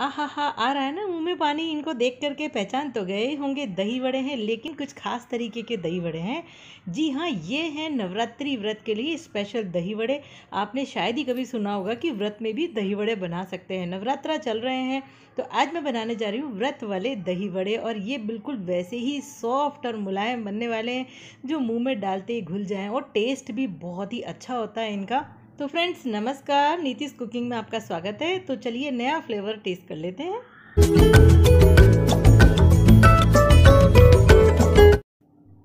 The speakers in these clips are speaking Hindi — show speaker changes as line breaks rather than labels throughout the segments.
आहा हा आ रहा है ना मुँह में पानी इनको देख करके पहचान तो गए होंगे दही बड़े हैं लेकिन कुछ खास तरीके के दही बड़े हैं जी हाँ ये हैं नवरात्रि व्रत के लिए स्पेशल दही बड़े आपने शायद ही कभी सुना होगा कि व्रत में भी दही बड़े बना सकते हैं नवरात्रा चल रहे हैं तो आज मैं बनाने जा रही हूँ व्रत वाले दही बड़े और ये बिल्कुल वैसे ही सॉफ्ट और मुलायम बनने वाले हैं जो मुँह में डालते ही घुल जाएँ और टेस्ट भी बहुत ही अच्छा होता है इनका तो फ्रेंड्स नमस्कार नीतीश कुकिंग में आपका स्वागत है तो चलिए नया फ्लेवर टेस्ट कर लेते हैं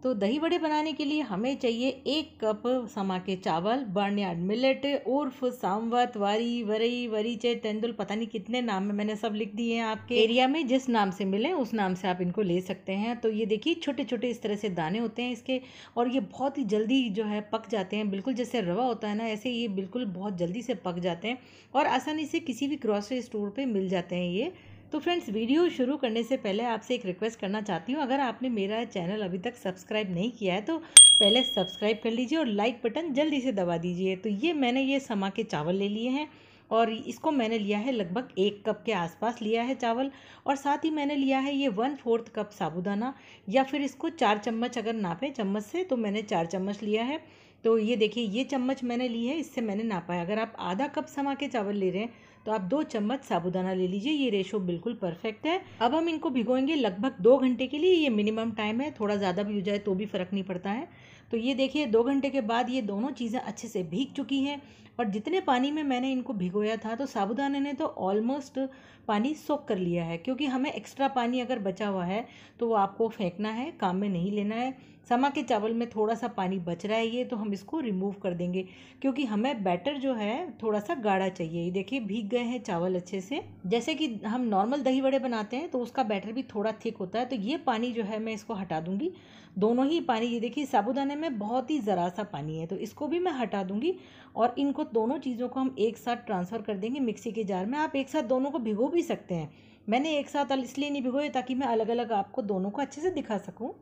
तो दही बड़े बनाने के लिए हमें चाहिए एक कप समा के चावल बर्नयार्ड मिलेट उर्फ सामवत वारी वरई वरीचे तेंदुल पता नहीं कितने नाम में मैंने सब लिख दिए हैं आपके एरिया में जिस नाम से मिले उस नाम से आप इनको ले सकते हैं तो ये देखिए छोटे छोटे इस तरह से दाने होते हैं इसके और ये बहुत ही जल्दी जो है पक जाते हैं बिल्कुल जैसे रवा होता है ना ऐसे ये बिल्कुल बहुत जल्दी से पक जाते हैं और आसानी से किसी भी ग्रॉसरी स्टोर पर मिल जाते हैं ये तो फ्रेंड्स वीडियो शुरू करने से पहले आपसे एक रिक्वेस्ट करना चाहती हूँ अगर आपने मेरा चैनल अभी तक सब्सक्राइब नहीं किया है तो पहले सब्सक्राइब कर लीजिए और लाइक बटन जल्दी से दबा दीजिए तो ये मैंने ये समा के चावल ले लिए हैं और इसको मैंने लिया है लगभग एक कप के आसपास लिया है चावल और साथ ही मैंने लिया है ये वन फोर्थ कप साबुदाना या फिर इसको चार चम्मच अगर नापें चम्मच से तो मैंने चार चम्मच लिया है तो ये देखिए ये चम्मच मैंने ली है इससे मैंने नापा है अगर आप आधा कप समा के चावल ले रहे हैं तो आप दो चम्मच साबुदाना ले लीजिए ये रेशो बिल्कुल परफेक्ट है अब हम इनको भिगोएंगे लगभग दो घंटे के लिए ये मिनिमम टाइम है थोड़ा ज़्यादा भी हो जाए तो भी फ़र्क नहीं पड़ता है तो ये देखिए दो घंटे के बाद ये दोनों चीज़ें अच्छे से भीग चुकी हैं और जितने पानी में मैंने इनको भिगोया था तो साबुदाने ने तो ऑलमोस्ट पानी सोख कर लिया है क्योंकि हमें एक्स्ट्रा पानी अगर बचा हुआ है तो वो आपको फेंकना है काम में नहीं लेना है समा के चावल में थोड़ा सा पानी बच रहा है ये तो हम इसको रिमूव कर देंगे क्योंकि हमें बैटर जो है थोड़ा सा गाढ़ा चाहिए देखिए भीग गए हैं चावल अच्छे से जैसे कि हम नॉर्मल दही बड़े बनाते हैं तो उसका बैटर भी थोड़ा थिक होता है तो ये पानी जो है मैं इसको हटा दूँगी दोनों ही पानी ये देखिए साबुदाने में बहुत ही ज़रा सा पानी है तो इसको भी मैं हटा दूँगी और इनको दोनों चीज़ों को हम एक साथ ट्रांसफ़र कर देंगे मिक्सी के जार में आप एक साथ दोनों को भिगो भी सकते हैं मैंने एक साथ इसलिए नहीं भिगोए ताकि मैं अलग अलग आपको दोनों को अच्छे से दिखा सकूँ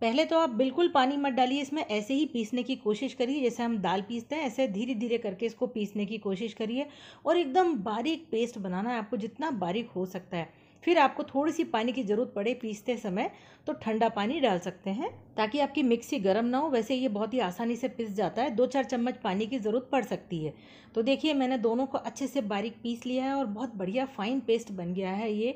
पहले तो आप बिल्कुल पानी मत डालिए इसमें ऐसे ही पीसने की कोशिश करिए जैसे हम दाल पीसते हैं ऐसे धीरे धीरे करके इसको पीसने की कोशिश करिए और एकदम बारीक पेस्ट बनाना है आपको जितना बारीक हो सकता है फिर आपको थोड़ी सी पानी की ज़रूरत पड़े पीसते समय तो ठंडा पानी डाल सकते हैं ताकि आपकी मिक्सी गर्म ना हो वैसे ये बहुत ही आसानी से पिस जाता है दो चार चम्मच पानी की ज़रूरत पड़ सकती है तो देखिए मैंने दोनों को अच्छे से बारीक पीस लिया है और बहुत बढ़िया फाइन पेस्ट बन गया है ये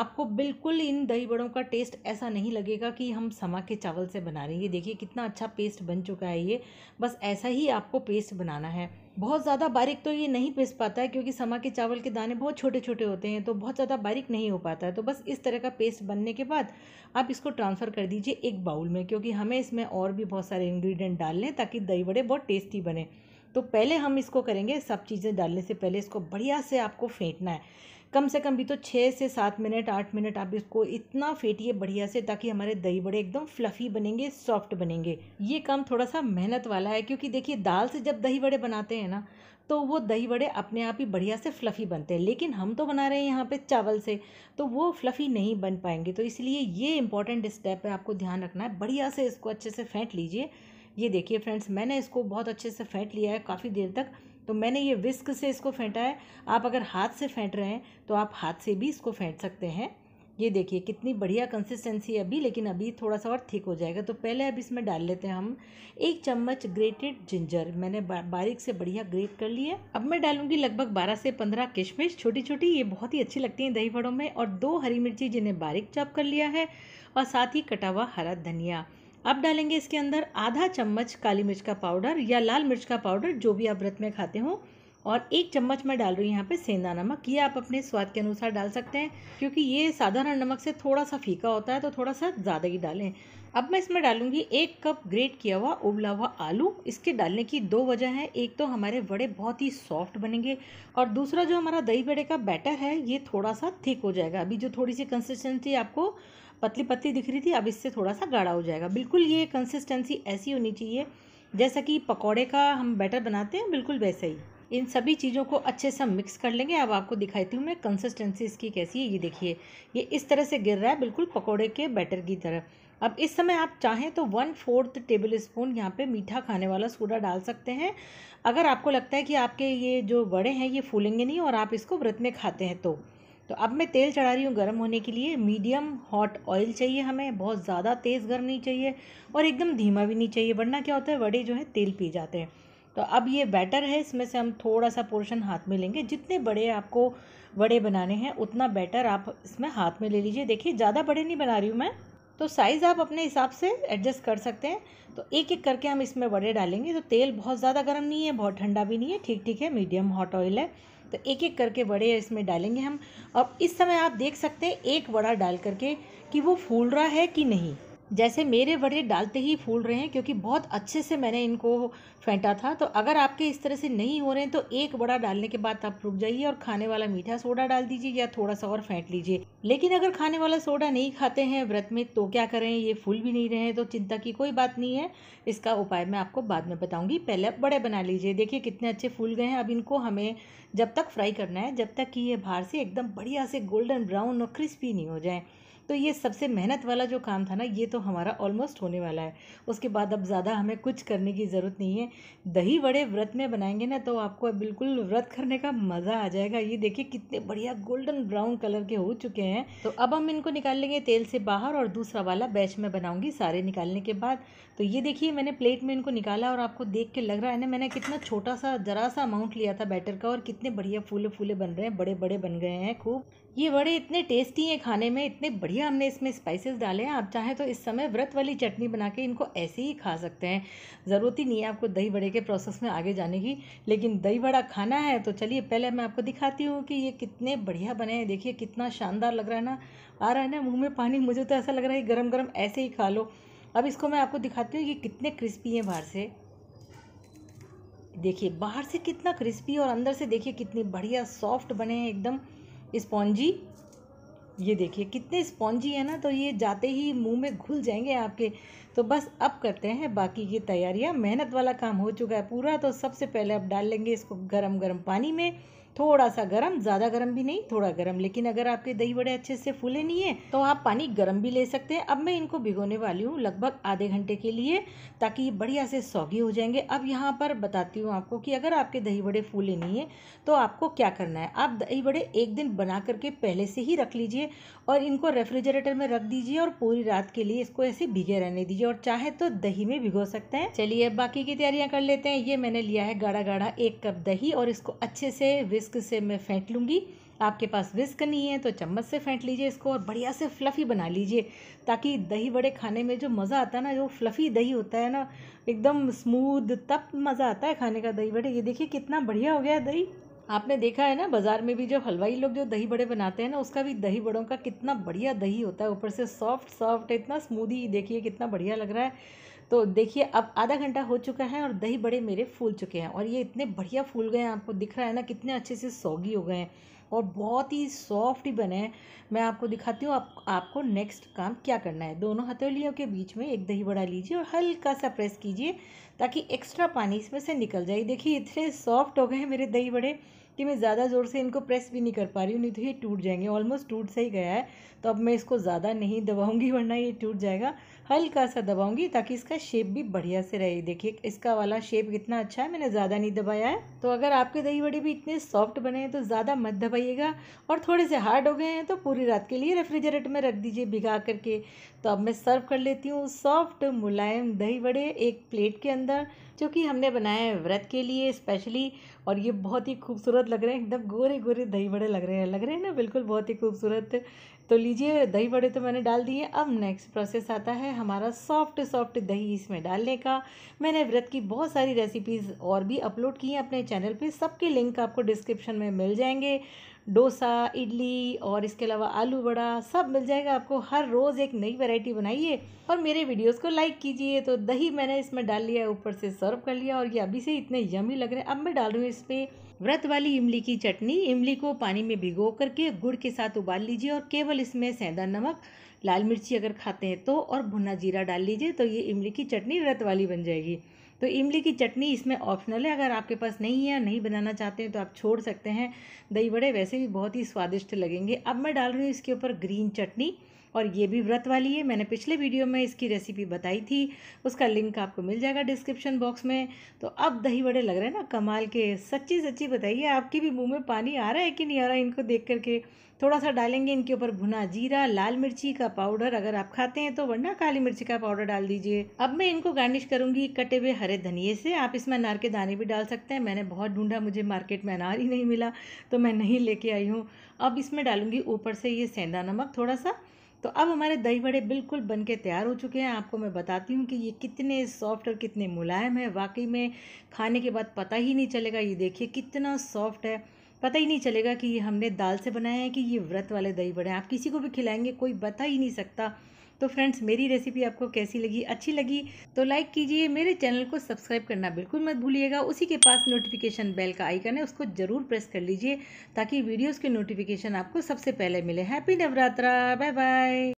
आपको बिल्कुल इन दही बड़ों का टेस्ट ऐसा नहीं लगेगा कि हम समा के चावल से बना रहे हैं ये देखिए कितना अच्छा पेस्ट बन चुका है ये बस ऐसा ही आपको पेस्ट बनाना है बहुत ज़्यादा बारीक तो ये नहीं पिस पाता है क्योंकि समा के चावल के दाने बहुत छोटे छोटे होते हैं तो बहुत ज़्यादा बारीक नहीं हो पाता है तो बस इस तरह का पेस्ट बनने के बाद आप इसको ट्रांसफ़र कर दीजिए एक बाउल में क्योंकि हमें इसमें और भी बहुत सारे इंग्रीडियंट डालने लें ताकि दही बड़े बहुत टेस्टी बने तो पहले हम इसको करेंगे सब चीज़ें डालने से पहले इसको बढ़िया से आपको फेंटना है कम से कम भी तो छः से सात मिनट आठ मिनट आप इसको इतना फेंटिए बढ़िया से ताकि हमारे दही बड़े एकदम फ्लफ़ी बनेंगे सॉफ्ट बनेंगे ये काम थोड़ा सा मेहनत वाला है क्योंकि देखिए दाल से जब दही बड़े बनाते हैं ना तो वो दही बड़े अपने आप ही बढ़िया से फ्लफ़ी बनते हैं लेकिन हम तो बना रहे हैं यहाँ पे चावल से तो वो फ्लफ़ी नहीं बन पाएंगे तो इसलिए ये इंपॉर्टेंट स्टेप है आपको ध्यान रखना है बढ़िया से इसको अच्छे से फेंट लीजिए ये देखिए फ्रेंड्स मैंने इसको बहुत अच्छे से फेंट लिया है काफ़ी देर तक तो मैंने ये विस्क से इसको फेंटा है आप अगर हाथ से फेंट रहे हैं तो आप हाथ से भी इसको फेंट सकते हैं ये देखिए कितनी बढ़िया कंसिस्टेंसी है अभी लेकिन अभी थोड़ा सा और थिक हो जाएगा तो पहले अब इसमें डाल लेते हैं हम एक चम्मच ग्रेटेड जिंजर मैंने बारीक से बढ़िया ग्रेट कर लिया अब मैं डालूंगी लगभग 12 से 15 किशमिश छोटी छोटी ये बहुत ही अच्छी लगती हैं दही बड़ों में और दो हरी मिर्ची जिन्हें बारीक चॉप कर लिया है और साथ ही कटा हुआ हरा धनिया अब डालेंगे इसके अंदर आधा चम्मच काली मिर्च का पाउडर या लाल मिर्च का पाउडर जो भी आप व्रत में खाते हो और एक चम्मच मैं डाल रही हूँ यहाँ पे सेंधा नमक ये आप अपने स्वाद के अनुसार डाल सकते हैं क्योंकि ये साधारण नमक से थोड़ा सा फीका होता है तो थोड़ा सा ज़्यादा ही डालें अब मैं इसमें डालूंगी एक कप ग्रेट किया हुआ उबला हुआ आलू इसके डालने की दो वजह है एक तो हमारे वड़े बहुत ही सॉफ्ट बनेंगे और दूसरा जो हमारा दही बड़े का बैटर है ये थोड़ा सा थिक हो जाएगा अभी जो थोड़ी सी कंसिस्टेंसी आपको पतली पतली दिख रही थी अब इससे थोड़ा सा गाढ़ा हो जाएगा बिल्कुल ये कंसिस्टेंसी ऐसी होनी चाहिए जैसा कि पकौड़े का हम बैटर बनाते हैं बिल्कुल वैसे ही इन सभी चीज़ों को अच्छे से मिक्स कर लेंगे अब आपको दिखाती हूँ मैं कंसिस्टेंसी इसकी कैसी है ये देखिए ये इस तरह से गिर रहा है बिल्कुल पकौड़े के बैटर की तरह अब इस समय आप चाहें तो वन फोर्थ टेबल स्पून यहाँ पे मीठा खाने वाला सोडा डाल सकते हैं अगर आपको लगता है कि आपके ये जो बड़े हैं ये फूलेंगे नहीं और आप इसको व्रत में खाते हैं तो तो अब मैं तेल चढ़ा रही हूँ गर्म होने के लिए मीडियम हॉट ऑयल चाहिए हमें बहुत ज़्यादा तेज़ गर्म नहीं चाहिए और एकदम धीमा भी नहीं चाहिए वरना क्या होता है वड़े जो है तेल पी जाते हैं तो अब ये बैटर है इसमें से हम थोड़ा सा पोर्शन हाथ में लेंगे जितने बड़े आपको वड़े बनाने हैं उतना बैटर आप इसमें हाथ में ले लीजिए देखिए ज़्यादा बड़े नहीं बना रही हूँ मैं तो साइज़ आप अपने हिसाब से एडजस्ट कर सकते हैं तो एक एक करके हम इसमें वड़े डालेंगे तो तेल बहुत ज़्यादा गर्म नहीं है बहुत ठंडा भी नहीं है ठीक ठीक है मीडियम हॉट ऑयल है तो एक एक करके बड़े इसमें डालेंगे हम और इस समय आप देख सकते हैं एक बड़ा डाल करके कि वो फूल रहा है कि नहीं जैसे मेरे बड़े डालते ही फूल रहे हैं क्योंकि बहुत अच्छे से मैंने इनको फेंटा था तो अगर आपके इस तरह से नहीं हो रहे हैं तो एक बड़ा डालने के बाद आप रुक जाइए और खाने वाला मीठा सोडा डाल दीजिए या थोड़ा सा और फेंट लीजिए लेकिन अगर खाने वाला सोडा नहीं खाते हैं व्रत में तो क्या करें ये फूल भी नहीं रहे तो चिंता की कोई बात नहीं है इसका उपाय मैं आपको बाद में बताऊँगी पहले आप बड़े बना लीजिए देखिए कितने अच्छे फूल गए हैं अब इनको हमें जब तक फ्राई करना है जब तक कि ये बाहर से एकदम बढ़िया से गोल्डन ब्राउन और क्रिस्पी नहीं हो जाए तो ये सबसे मेहनत वाला जो काम था ना ये तो हमारा ऑलमोस्ट होने वाला है उसके बाद अब ज़्यादा हमें कुछ करने की ज़रूरत नहीं है दही बड़े व्रत में बनाएंगे ना तो आपको बिल्कुल व्रत करने का मज़ा आ जाएगा ये देखिए कितने बढ़िया गोल्डन ब्राउन कलर के हो चुके हैं तो अब हम इनको निकाल लेंगे तेल से बाहर और दूसरा वाला बैच में बनाऊंगी सारे निकालने के बाद तो ये देखिए मैंने प्लेट में इनको निकाला और आपको देख के लग रहा है ना मैंने कितना छोटा सा ज़रा सा अमाउंट लिया था बैटर का और कितने बढ़िया फूले फूले बन रहे हैं बड़े बड़े बन गए हैं खूब ये बड़े इतने टेस्टी हैं खाने में इतने बढ़िया हमने इसमें स्पाइसेस डाले हैं आप चाहें तो इस समय व्रत वाली चटनी बना के इनको ऐसे ही खा सकते हैं ज़रूरत ही नहीं है आपको दही बड़े के प्रोसेस में आगे जाने की लेकिन दही बड़ा खाना है तो चलिए पहले मैं आपको दिखाती हूँ कि ये कितने बढ़िया बने हैं देखिए कितना शानदार लग रहा है ना आ रहा है ना मुँह में पानी मुझे तो ऐसा लग रहा है गर्म गर्म ऐसे ही खा लो अब इसको मैं आपको दिखाती हूँ ये कितने क्रिस्पी हैं बाहर से देखिए बाहर से कितना क्रिस्पी और अंदर से देखिए कितनी बढ़िया सॉफ्ट बने हैं एकदम स्पॉन्जी ये देखिए कितने स्पॉन्जी है ना तो ये जाते ही मुंह में घुल जाएंगे आपके तो बस अब करते हैं बाकी की तैयारियां मेहनत वाला काम हो चुका है पूरा तो सबसे पहले अब डाल लेंगे इसको गरम गरम पानी में थोड़ा सा गर्म ज़्यादा गर्म भी नहीं थोड़ा गर्म लेकिन अगर आपके दही बड़े अच्छे से फूले नहीं है तो आप पानी गर्म भी ले सकते हैं अब मैं इनको भिगोने वाली हूँ लगभग आधे घंटे के लिए ताकि ये बढ़िया से सौगी हो जाएंगे अब यहाँ पर बताती हूँ आपको कि अगर आपके दही बड़े फूले नहीं है तो आपको क्या करना है आप दही बड़े एक दिन बना करके पहले से ही रख लीजिए और इनको रेफ्रिजरेटर में रख दीजिए और पूरी रात के लिए इसको ऐसे भिगे रहने दीजिए और चाहे तो दही में भिगो सकते हैं चलिए अब बाकी की तैयारियाँ कर लेते हैं ये मैंने लिया है गाढ़ा गाढ़ा एक कप दही और इसको अच्छे से विस्क से मैं फेंट लूँगी आपके पास विस्क नहीं है तो चम्मच से फेंट लीजिए इसको और बढ़िया से फ्लफ़ी बना लीजिए ताकि दही बड़े खाने में जो मज़ा आता है ना जो फ्लफ़ी दही होता है ना एकदम स्मूद तब मज़ा आता है खाने का दही बड़े ये देखिए कितना बढ़िया हो गया है दही आपने देखा है ना बाज़ार में भी जो हलवाई लोग जो दही बड़े बनाते हैं ना उसका भी दही बड़ों का कितना बढ़िया दही होता है ऊपर से सॉफ्ट सॉफ्ट इतना स्मूदी देखिए कितना बढ़िया लग रहा है तो देखिए अब आधा घंटा हो चुका है और दही बड़े मेरे फूल चुके हैं और ये इतने बढ़िया फूल गए हैं आपको दिख रहा है ना कितने अच्छे से सौगी हो गए हैं और बहुत ही सॉफ्ट ही बने हैं मैं आपको दिखाती हूँ आप, आपको नेक्स्ट काम क्या करना है दोनों हथेलियों के बीच में एक दही बड़ा लीजिए और हल्का सा प्रेस कीजिए ताकि एक्स्ट्रा पानी इसमें से निकल जाए देखिए इतने सॉफ्ट हो गए हैं मेरे दही बड़े कि मैं ज़्यादा ज़ोर से इनको प्रेस भी नहीं कर पा रही हूँ नहीं तो ये टूट जाएंगे ऑलमोस्ट टूट सा ही गया है तो अब मैं इसको ज़्यादा नहीं दबाऊँगी वरना ये टूट जाएगा हल्का सा दबाऊंगी ताकि इसका शेप भी बढ़िया से रहे देखिए इसका वाला शेप कितना अच्छा है मैंने ज़्यादा नहीं दबाया है तो अगर आपके दही बड़े भी इतने सॉफ्ट बने हैं तो ज़्यादा मत दबाइएगा और थोड़े से हार्ड हो गए हैं तो पूरी रात के लिए रेफ्रिजरेटर में रख दीजिए भिगा करके तो अब मैं सर्व कर लेती हूँ सॉफ्ट मुलायम दही बड़े एक प्लेट के अंदर जो कि हमने बनाए हैं व्रत के लिए स्पेशली और ये बहुत ही खूबसूरत लग रहे हैं एकदम गोरे गोरे दही बड़े लग रहे हैं लग रहे हैं ना बिल्कुल बहुत ही खूबसूरत तो लीजिए दही बड़े तो मैंने डाल दिए अब नेक्स्ट प्रोसेस आता है हमारा सॉफ्ट सॉफ्ट दही इसमें डालने का मैंने व्रत की बहुत सारी रेसिपीज़ और भी अपलोड की हैं अपने चैनल पे सबके लिंक आपको डिस्क्रिप्शन में मिल जाएंगे डोसा इडली और इसके अलावा आलू बड़ा सब मिल जाएगा आपको हर रोज़ एक नई वैरायटी बनाइए और मेरे वीडियोस को लाइक कीजिए तो दही मैंने इसमें डाल लिया ऊपर से सर्व कर लिया और ये अभी से इतने यमी लग रहे हैं अब मैं डाल रही हूँ इस पर व्रत वाली इमली की चटनी इमली को पानी में भिगो करके गुड़ के साथ उबाल लीजिए और केवल इसमें सेंधा नमक लाल मिर्ची अगर खाते हैं तो और भुना जीरा डाल लीजिए तो ये इमली की चटनी व्रत वाली बन जाएगी तो इमली की चटनी इसमें ऑप्शनल है अगर आपके पास नहीं है नहीं बनाना चाहते हैं तो आप छोड़ सकते हैं दही बड़े वैसे भी बहुत ही स्वादिष्ट लगेंगे अब मैं डाल रही हूँ इसके ऊपर ग्रीन चटनी और ये भी व्रत वाली है मैंने पिछले वीडियो में इसकी रेसिपी बताई थी उसका लिंक आपको मिल जाएगा डिस्क्रिप्शन बॉक्स में तो अब दही बड़े लग रहे हैं ना कमाल के सच्ची सच्ची बताइए आपके भी मुँह में पानी आ रहा है कि नहीं आ रहा है इनको देख करके थोड़ा सा डालेंगे इनके ऊपर भुना जीरा लाल मिर्ची का पाउडर अगर आप खाते हैं तो वरना काली मिर्ची का पाउडर डाल दीजिए अब मैं इनको गार्निश करूंगी कटे हुए हरे धनिए से आप इसमें अनार के दाने भी डाल सकते हैं मैंने बहुत ढूंढा मुझे मार्केट में अनार ही नहीं मिला तो मैं नहीं लेके आई हूँ अब इसमें डालूंगी ऊपर से ये सेंधा नमक थोड़ा सा तो अब हमारे दही बड़े बिल्कुल बन के तैयार हो चुके हैं आपको मैं बताती हूँ कि ये कितने सॉफ्ट और कितने मुलायम है वाकई में खाने के बाद पता ही नहीं चलेगा ये देखिए कितना सॉफ्ट है पता ही नहीं चलेगा कि ये हमने दाल से बनाया है कि ये व्रत वाले दही बड़े हैं आप किसी को भी खिलाएंगे कोई बता ही नहीं सकता तो फ्रेंड्स मेरी रेसिपी आपको कैसी लगी अच्छी लगी तो लाइक कीजिए मेरे चैनल को सब्सक्राइब करना बिल्कुल मत भूलिएगा उसी के पास नोटिफिकेशन बेल का आइकन है उसको ज़रूर प्रेस कर लीजिए ताकि वीडियोज़ के नोटिफिकेशन आपको सबसे पहले मिले हैप्पी नवरात्रा बाय बाय